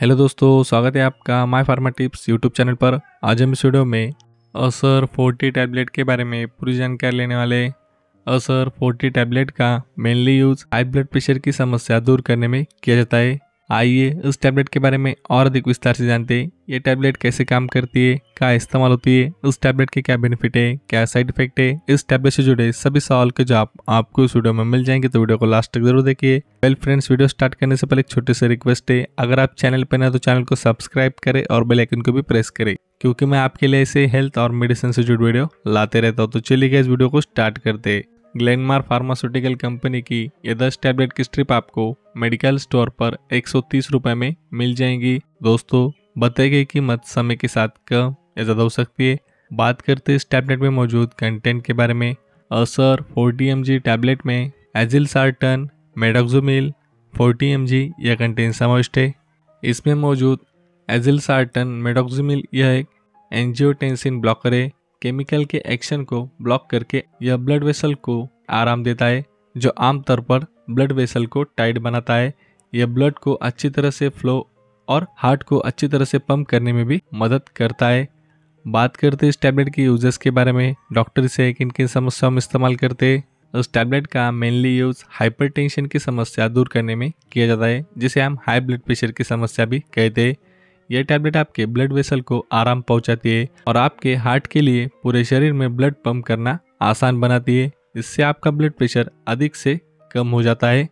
hello दोस्तों स्वागत है आपका my pharma tips YouTube channel पर आज हम इस वीडियो में असर 40 टैबलेट के बारे में पूरी जानकारी लेने वाले असर 40 टैबलेट का mainly use high blood pressure की समस्या दूर करने में किया जाता है आइए इस टैबलेट के बारे में और अधिक विस्तार से जानते हैं ये टैबलेट कैसे काम करती है क्या इस्तेमाल होती है इस टैबलेट के क्या बेनिफिट है क्या साइड इफेक्ट है इस टैबलेट से जुड़े सभी सवाल के जवाब आपको इस वीडियो में मिल जाएंगे तो वीडियो को लास्ट तक जरूर देखिए वेल फ्रेंड्स वीडियो स्टार्ट करने से पहले एक छोटी से रिक्वेस्ट है अगर आप चैनल पर ना तो चैनल को सब्सक्राइब करें और बेलाइकन को भी प्रेस करें क्योंकि मैं आपके लिए ऐसे हेल्थ और मेडिसिन से जुड़े वीडियो लाते रहता हूँ तो चलिए इस वीडियो को स्टार्ट करते हैं ग्लेनमार फार्मास्यूटिकल कंपनी की ये दस टैबलेट की स्ट्रिप आपको मेडिकल स्टोर पर एक सौ में मिल जाएंगी दोस्तों बताई गई कीमत समय के साथ कम या ज़्यादा हो सकती है बात करते इस टैबलेट में मौजूद कंटेंट के बारे में असर फोर्टी एम टैबलेट में azilsartan medoxomil forty M G यह कंटेंट समाविष्ट है इसमें मौजूद एजिल सार्टन मेडोक्जोमिल यह एक एंजियोटेंसिन ब्लॉकर है केमिकल के एक्शन को ब्लॉक करके यह ब्लड वेसल को आराम देता है जो आमतौर पर ब्लड वेसल को टाइट बनाता है यह ब्लड को अच्छी तरह से फ्लो और हार्ट को अच्छी तरह से पंप करने में भी मदद करता है बात करते इस टैबलेट के यूजर्स के बारे में डॉक्टर इसे किन किन समस्याओं में इस्तेमाल करते हैं उस टैबलेट का मेनली यूज़ हाइपरटेंशन की समस्या दूर करने में किया जाता है जिसे हम हाई ब्लड प्रेशर की समस्या भी कहते हैं यह टैबलेट आपके ब्लड वेसल को आराम पहुंचाती है और आपके हार्ट के लिए पूरे शरीर में ब्लड पंप करना आसान बनाती है इससे आपका ब्लड प्रेशर अधिक से कम हो जाता है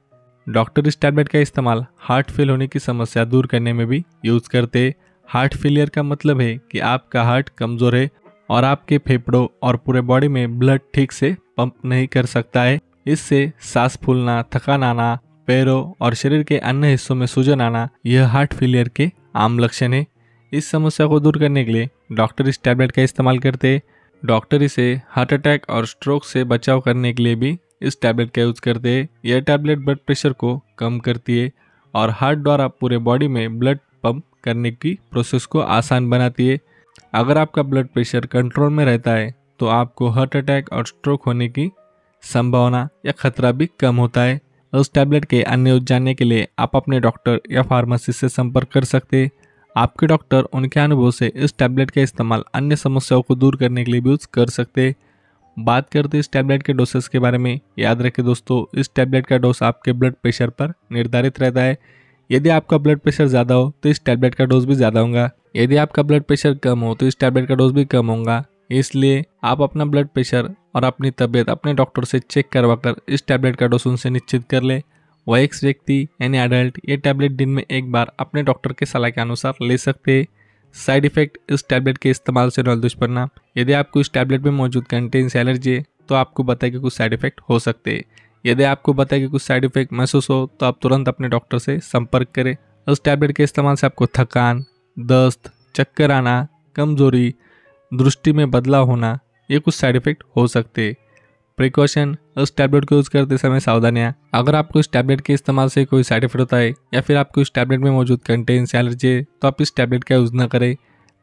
डॉक्टर इस टैबलेट का इस्तेमाल हार्ट फेल होने की समस्या दूर करने में भी यूज़ करते हार्ट फेलियर का मतलब है कि आपका हार्ट कमज़ोर है और आपके फेफड़ों और पूरे बॉडी में ब्लड ठीक से पंप नहीं कर सकता है इससे सांस फूलना थकान आना पैरों और शरीर के अन्य हिस्सों में सूजन आना यह हार्ट फेलियर के आम लक्षण है इस समस्या को दूर करने के लिए डॉक्टर इस टैबलेट का इस्तेमाल करते हैं डॉक्टर इसे हार्ट अटैक और स्ट्रोक से बचाव करने के लिए भी इस टैबलेट का यूज़ करते हैं यह टैबलेट ब्लड प्रेशर को कम करती है और हार्ट द्वारा पूरे बॉडी में ब्लड पम्प करने की प्रोसेस को आसान बनाती है अगर आपका ब्लड प्रेशर कंट्रोल में रहता है तो आपको हार्ट अटैक और स्ट्रोक होने की संभावना या खतरा भी कम होता है उस टैबलेट के अन्य यूज जानने के लिए आप अपने डॉक्टर या फार्मासिस्ट से संपर्क कर सकते आपके डॉक्टर उनके अनुभव से इस टैबलेट का इस्तेमाल अन्य समस्याओं को दूर करने के लिए भी यूज़ कर सकते बात करते इस टैबलेट के डोसेस के बारे में याद रखें दोस्तों इस टैबलेट का डोज आपके ब्लड प्रेशर पर निर्धारित रहता है यदि आपका ब्लड प्रेशर ज़्यादा हो तो इस टैबलेट का डोज भी ज़्यादा होगा यदि आपका ब्लड प्रेशर कम हो तो इस टैबलेट का डोज भी कम होगा इसलिए आप अपना ब्लड प्रेशर और अपनी तबीयत अपने डॉक्टर से चेक करवा कर इस टैबलेट का डोज उनसे निश्चित कर ले वयस्क व्यक्ति यानी एडल्ट ये टैबलेट दिन में एक बार अपने डॉक्टर के सलाह के अनुसार ले सकते साइड इफेक्ट इस टैबलेट के इस्तेमाल से नल दुष्परिणाम यदि आपको इस टैबलेट में मौजूद कंटेन से एलर्जी है तो आपको बताए कि कुछ साइड इफेक्ट हो सकते यदि आपको बताए कि कुछ साइड इफेक्ट महसूस हो तो आप तुरंत अपने डॉक्टर से संपर्क करें इस टैबलेट के इस्तेमाल से आपको थकान दस्त चक्कर आना कमजोरी दृष्टि में बदलाव होना ये कुछ साइड इफेक्ट हो सकते प्रिकॉशन उस टैबलेट को यूज़ करते समय सावधानियाँ अगर आपको इस टैबलेट के इस्तेमाल से कोई साइड इफेक्ट होता है या फिर आपको इस टैबलेट में मौजूद कंटेन से एलर्जी है तो आप इस टैबलेट का यूज़ ना करें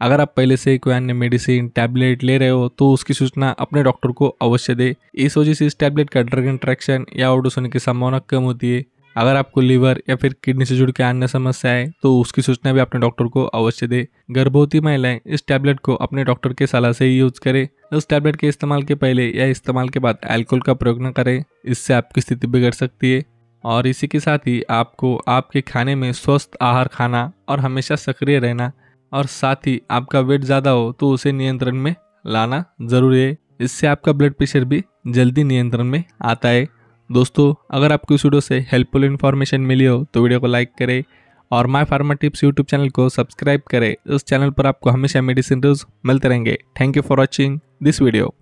अगर आप पहले से कोई अन्य मेडिसिन टैबलेट ले रहे हो तो उसकी सूचना अपने डॉक्टर को अवश्य दें इस वजह से इस टैबलेट का ड्रग इंट्रैक्शन या ओडोस होने की संभावना कम होती है अगर आपको लीवर या फिर किडनी से जुड़ के अन्य समस्या है तो उसकी सूचना भी अपने डॉक्टर को अवश्य दे गर्भवती महिलाएं इस टैबलेट को अपने डॉक्टर के सलाह से ही यूज करें इस टैबलेट के इस्तेमाल के पहले या इस्तेमाल के बाद एल्कोहल का प्रयोग न करें इससे आपकी स्थिति बिगड़ सकती है और इसी के साथ ही आपको आपके खाने में स्वस्थ आहार खाना और हमेशा सक्रिय रहना और साथ ही आपका वेट ज़्यादा हो तो उसे नियंत्रण में लाना ज़रूरी है इससे आपका ब्लड प्रेशर भी जल्दी नियंत्रण में आता है दोस्तों अगर आपको इस वीडियो से हेल्पफुल इन्फॉर्मेशन मिली हो तो वीडियो को लाइक करें और my pharma tips YouTube channel को सब्सक्राइब करें इस चैनल पर आपको हमेशा मेडिसिन रिव्यूज मिलते रहेंगे thank you for watching this video